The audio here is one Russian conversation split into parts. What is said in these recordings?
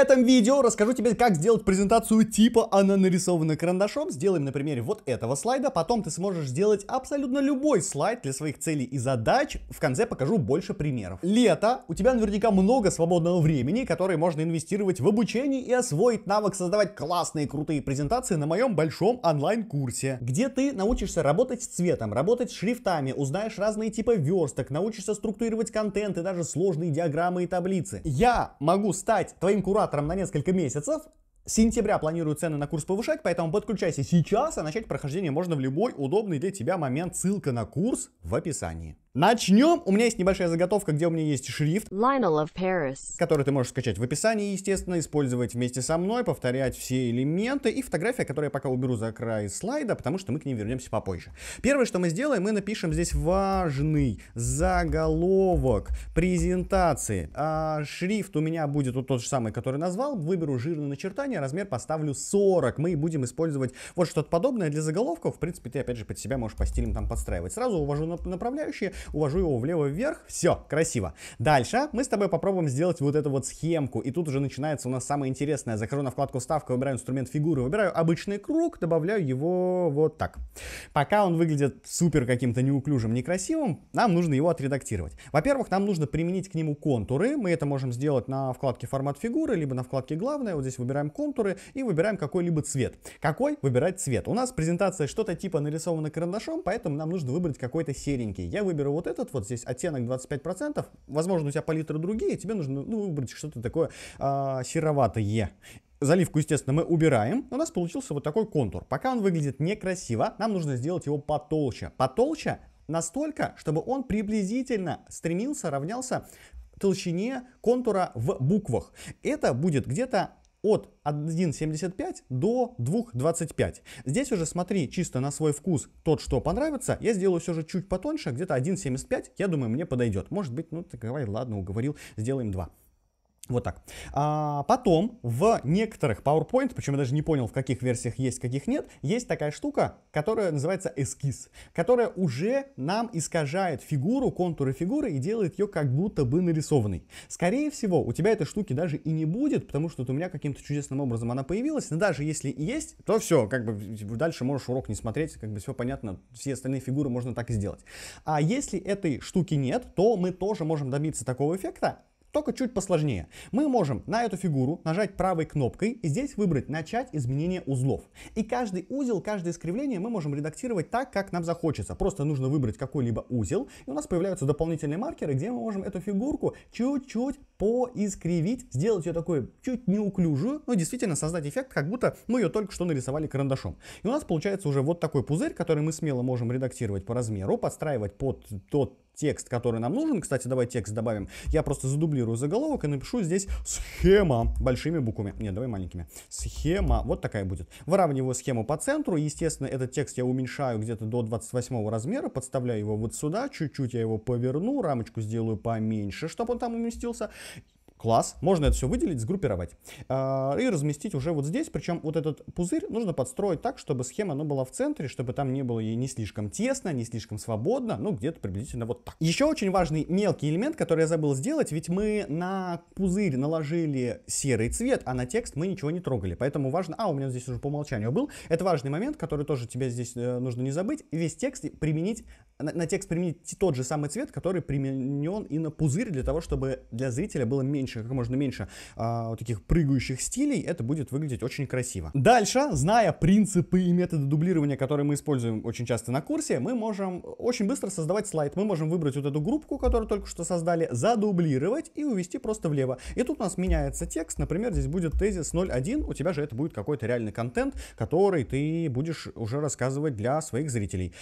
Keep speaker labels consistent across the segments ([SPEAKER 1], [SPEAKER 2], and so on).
[SPEAKER 1] этом видео расскажу тебе, как сделать презентацию типа «Она нарисована карандашом». Сделаем на примере вот этого слайда, потом ты сможешь сделать абсолютно любой слайд для своих целей и задач. В конце покажу больше примеров. Лето, у тебя наверняка много свободного времени, которое можно инвестировать в обучение и освоить навык создавать классные крутые презентации на моем большом онлайн-курсе, где ты научишься работать с цветом, работать с шрифтами, узнаешь разные типы версток, научишься структурировать контент и даже сложные диаграммы и таблицы. Я могу стать твоим куратором аккумулятором на несколько месяцев. С сентября планирую цены на курс повышать, поэтому подключайся сейчас, а начать прохождение можно в любой удобный для тебя момент. Ссылка на курс в описании. Начнем. У меня есть небольшая заготовка, где у меня есть шрифт, Lionel of Paris. который ты можешь скачать в описании, естественно, использовать вместе со мной, повторять все элементы и фотография, которую я пока уберу за край слайда, потому что мы к ней вернемся попозже. Первое, что мы сделаем, мы напишем здесь важный заголовок презентации. А шрифт у меня будет вот тот же самый, который назвал. Выберу жирное начертание, размер поставлю 40. Мы будем использовать вот что-то подобное для заголовков. В принципе, ты опять же под себя можешь по стилям там подстраивать. Сразу увожу направляющие увожу его влево-вверх, все, красиво. Дальше мы с тобой попробуем сделать вот эту вот схемку, и тут уже начинается у нас самое интересное. Захожу на вкладку «Ставка», выбираю инструмент фигуры, выбираю обычный круг, добавляю его вот так. Пока он выглядит супер каким-то неуклюжим, некрасивым, нам нужно его отредактировать. Во-первых, нам нужно применить к нему контуры, мы это можем сделать на вкладке «Формат фигуры», либо на вкладке «Главное», вот здесь выбираем контуры и выбираем какой-либо цвет. Какой? Выбирать цвет. У нас презентация что-то типа нарисована карандашом, поэтому нам нужно выбрать какой-то серенький. Я выберу например, вот этот вот здесь оттенок 25%, возможно, у тебя палитры другие, тебе нужно ну, выбрать что-то такое а, сероватое. Заливку, естественно, мы убираем. У нас получился вот такой контур. Пока он выглядит некрасиво, нам нужно сделать его потолще. Потолще настолько, чтобы он приблизительно стремился, равнялся толщине контура в буквах. Это будет где-то от 1.75 до 2.25. Здесь уже смотри чисто на свой вкус тот, что понравится. Я сделаю все же чуть потоньше, где-то 1.75, я думаю, мне подойдет. Может быть, ну, ты говори, ладно, уговорил, сделаем 2. Вот так. А потом в некоторых PowerPoint, причем я даже не понял, в каких версиях есть, каких нет, есть такая штука, которая называется эскиз, которая уже нам искажает фигуру, контуры фигуры и делает ее как будто бы нарисованной. Скорее всего, у тебя этой штуки даже и не будет, потому что у меня каким-то чудесным образом она появилась, но даже если и есть, то все, как бы дальше можешь урок не смотреть, как бы все понятно, все остальные фигуры можно так и сделать. А если этой штуки нет, то мы тоже можем добиться такого эффекта, только чуть посложнее. Мы можем на эту фигуру нажать правой кнопкой и здесь выбрать «Начать изменение узлов». И каждый узел, каждое искривление мы можем редактировать так, как нам захочется. Просто нужно выбрать какой-либо узел, и у нас появляются дополнительные маркеры, где мы можем эту фигурку чуть-чуть поискривить, сделать ее такой чуть неуклюжую, но действительно создать эффект, как будто мы ее только что нарисовали карандашом. И у нас получается уже вот такой пузырь, который мы смело можем редактировать по размеру, подстраивать под тот текст, который нам нужен. Кстати, давай текст добавим. Я просто задублирую заголовок и напишу здесь схема большими буквами. Нет, давай маленькими. Схема. Вот такая будет. Выравниваю схему по центру. Естественно, этот текст я уменьшаю где-то до 28 размера. Подставляю его вот сюда. Чуть-чуть я его поверну. Рамочку сделаю поменьше, чтобы он там уместился. Класс. Можно это все выделить, сгруппировать. Э, и разместить уже вот здесь. Причем вот этот пузырь нужно подстроить так, чтобы схема она была в центре, чтобы там не было ей не слишком тесно, не слишком свободно. Ну, где-то приблизительно вот так. Еще очень важный мелкий элемент, который я забыл сделать. Ведь мы на пузырь наложили серый цвет, а на текст мы ничего не трогали. Поэтому важно... А, у меня здесь уже по умолчанию был. Это важный момент, который тоже тебе здесь э, нужно не забыть. Весь текст применить на, на текст применить тот же самый цвет, который применен и на пузырь, для того, чтобы для зрителя было меньше, как можно меньше а, вот таких прыгающих стилей, это будет выглядеть очень красиво. Дальше, зная принципы и методы дублирования, которые мы используем очень часто на курсе, мы можем очень быстро создавать слайд. Мы можем выбрать вот эту группку, которую только что создали, задублировать и увести просто влево. И тут у нас меняется текст, например, здесь будет тезис 0.1, у тебя же это будет какой-то реальный контент, который ты будешь уже рассказывать для своих зрителей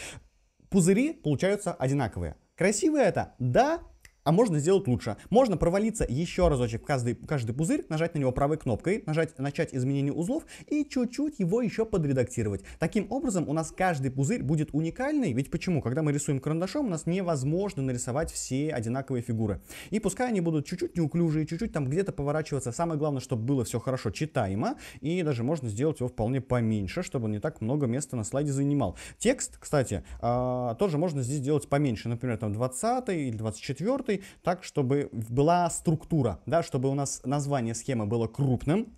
[SPEAKER 1] пузыри получаются одинаковые. Красиво это? Да а можно сделать лучше. Можно провалиться еще разочек в каждый, каждый пузырь, нажать на него правой кнопкой, нажать «Начать изменение узлов» и чуть-чуть его еще подредактировать. Таким образом, у нас каждый пузырь будет уникальный, ведь почему? Когда мы рисуем карандашом, у нас невозможно нарисовать все одинаковые фигуры. И пускай они будут чуть-чуть неуклюжие, чуть-чуть там где-то поворачиваться. Самое главное, чтобы было все хорошо читаемо, и даже можно сделать его вполне поменьше, чтобы он не так много места на слайде занимал. Текст, кстати, а, тоже можно здесь сделать поменьше, например, там 20 или 24 так, чтобы была структура, да, чтобы у нас название схемы было крупным,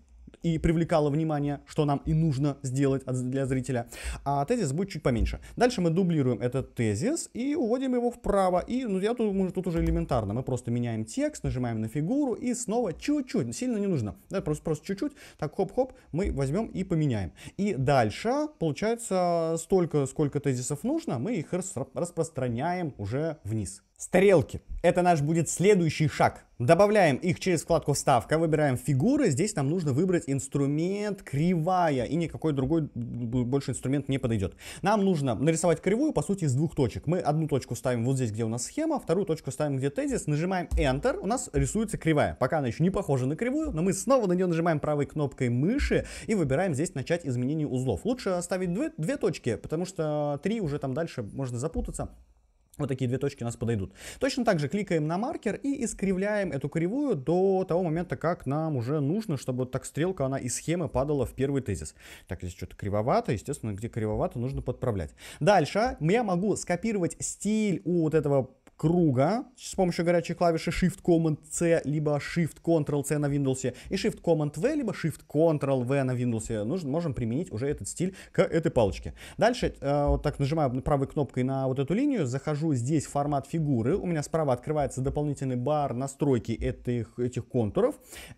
[SPEAKER 1] и привлекало внимание, что нам и нужно сделать для зрителя, а тезис будет чуть поменьше. Дальше мы дублируем этот тезис и уводим его вправо. И ну, я тут, тут уже элементарно, мы просто меняем текст, нажимаем на фигуру и снова чуть-чуть, сильно не нужно, да, просто, просто чуть-чуть, так хоп-хоп, мы возьмем и поменяем. И дальше, получается, столько, сколько тезисов нужно, мы их распространяем уже вниз. Стрелки. Это наш будет следующий шаг. Добавляем их через вкладку «Вставка», выбираем фигуры. Здесь нам нужно выбрать инструмент «Кривая», и никакой другой больше инструмент не подойдет. Нам нужно нарисовать кривую, по сути, из двух точек. Мы одну точку ставим вот здесь, где у нас схема, вторую точку ставим, где тезис, нажимаем «Enter», у нас рисуется кривая. Пока она еще не похожа на кривую, но мы снова на нее нажимаем правой кнопкой мыши и выбираем здесь «Начать изменение узлов». Лучше оставить две, две точки, потому что три уже там дальше можно запутаться. Вот такие две точки у нас подойдут. Точно так же кликаем на маркер и искривляем эту кривую до того момента, как нам уже нужно, чтобы вот так стрелка, она из схемы падала в первый тезис. Так, здесь что-то кривовато, естественно, где кривовато, нужно подправлять. Дальше а, я могу скопировать стиль у вот этого круга с помощью горячей клавиши Shift Command C, либо Shift Ctrl C на Windows, и Shift Command V, либо Shift Ctrl V на Windows. Нужно, можем применить уже этот стиль к этой палочке. Дальше, э, вот так нажимаю правой кнопкой на вот эту линию, захожу здесь в формат фигуры, у меня справа открывается дополнительный бар настройки этих, этих контуров.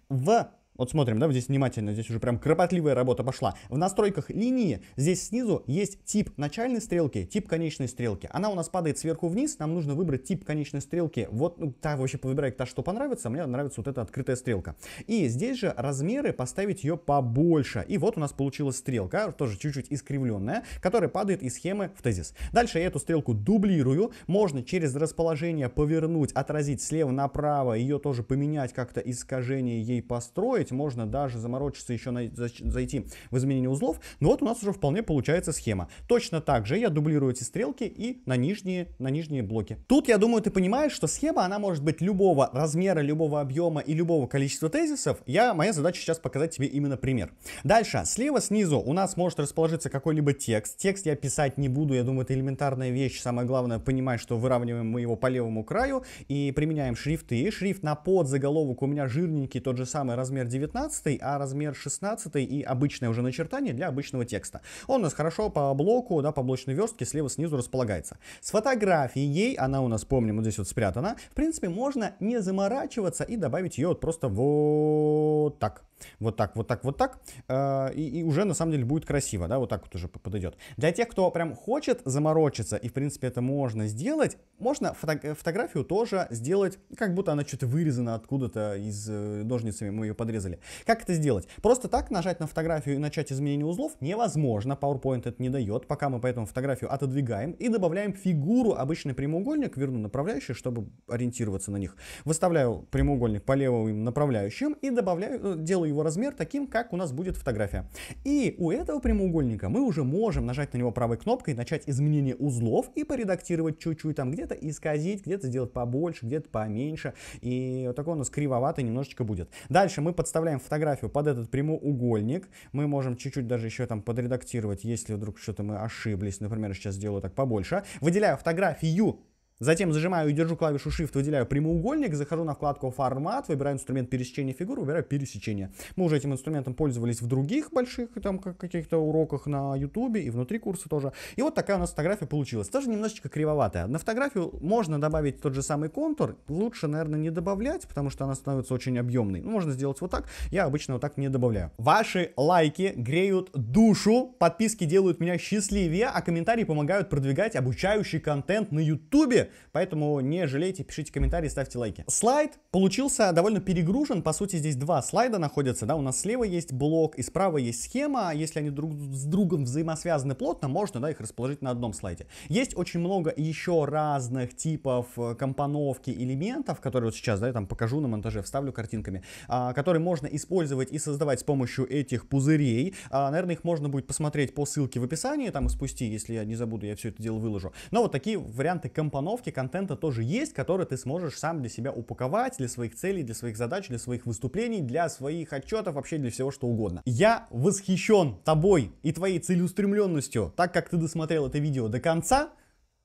[SPEAKER 1] В вот смотрим, да, вот здесь внимательно, здесь уже прям кропотливая работа пошла. В настройках линии здесь снизу есть тип начальной стрелки, тип конечной стрелки. Она у нас падает сверху вниз, нам нужно выбрать тип конечной стрелки. Вот, ну, та вообще выбирай та, что понравится, мне нравится вот эта открытая стрелка. И здесь же размеры поставить ее побольше. И вот у нас получилась стрелка, тоже чуть-чуть искривленная, которая падает из схемы в тезис. Дальше я эту стрелку дублирую, можно через расположение повернуть, отразить слева направо, ее тоже поменять как-то искажение ей построить настроить, можно даже заморочиться еще зайти в изменение узлов. Но вот у нас уже вполне получается схема. Точно так же я дублирую эти стрелки и на нижние, на нижние блоки. Тут, я думаю, ты понимаешь, что схема, она может быть любого размера, любого объема и любого количества тезисов. Я, моя задача сейчас показать тебе именно пример. Дальше, слева снизу у нас может расположиться какой-либо текст. Текст я писать не буду, я думаю, это элементарная вещь. Самое главное понимать, что выравниваем мы его по левому краю и применяем шрифты. Шрифт на подзаголовок у меня жирненький, тот же самый размер 19, а размер 16 и обычное уже начертание для обычного текста. Он у нас хорошо по блоку, да, по блочной верстке слева снизу располагается. С фотографией, она у нас, помним, вот здесь вот спрятана, в принципе, можно не заморачиваться и добавить ее вот просто вот так. Вот так, вот так, вот так. Э, и, и уже на самом деле будет красиво, да, вот так вот уже подойдет. Для тех, кто прям хочет заморочиться, и в принципе это можно сделать, можно фото э, фотографию тоже сделать, как будто она что-то вырезана откуда-то из э, ножницами, мы ее подрезали. Как это сделать? Просто так нажать на фотографию и начать изменение узлов невозможно, PowerPoint это не дает, пока мы поэтому фотографию отодвигаем и добавляем фигуру, обычный прямоугольник, верну направляющий, чтобы ориентироваться на них. Выставляю прямоугольник по левым направляющим и добавляю, делаю его размер таким, как у нас будет фотография. И у этого прямоугольника мы уже можем нажать на него правой кнопкой, начать изменение узлов и поредактировать чуть-чуть, там где-то исказить, где-то сделать побольше, где-то поменьше. И вот такой у нас кривоватый немножечко будет. Дальше мы подставляем фотографию под этот прямоугольник. Мы можем чуть-чуть даже еще там подредактировать, если вдруг что-то мы ошиблись. Например, сейчас сделаю так побольше. Выделяю фотографию Затем зажимаю и держу клавишу Shift, выделяю прямоугольник, захожу на вкладку «Формат», выбираю инструмент пересечения фигур, выбираю пересечение. Мы уже этим инструментом пользовались в других больших там каких-то уроках на YouTube и внутри курса тоже. И вот такая у нас фотография получилась. тоже немножечко кривоватая. На фотографию можно добавить тот же самый контур. Лучше, наверное, не добавлять, потому что она становится очень объемной. Ну, можно сделать вот так. Я обычно вот так не добавляю. Ваши лайки греют душу, подписки делают меня счастливее, а комментарии помогают продвигать обучающий контент на YouTube. Поэтому не жалейте, пишите комментарии, ставьте лайки. Слайд получился довольно перегружен. По сути, здесь два слайда находятся. Да? У нас слева есть блок и справа есть схема. Если они друг с другом взаимосвязаны плотно, можно да, их расположить на одном слайде. Есть очень много еще разных типов э, компоновки элементов, которые вот сейчас да, я там покажу на монтаже, вставлю картинками, а, которые можно использовать и создавать с помощью этих пузырей. А, наверное, их можно будет посмотреть по ссылке в описании, там и спусти, если я не забуду, я все это дело выложу. Но вот такие варианты компоновки постановки контента тоже есть, который ты сможешь сам для себя упаковать, для своих целей, для своих задач, для своих выступлений, для своих отчетов, вообще для всего что угодно. Я восхищен тобой и твоей целеустремленностью, так как ты досмотрел это видео до конца.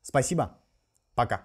[SPEAKER 1] Спасибо. Пока.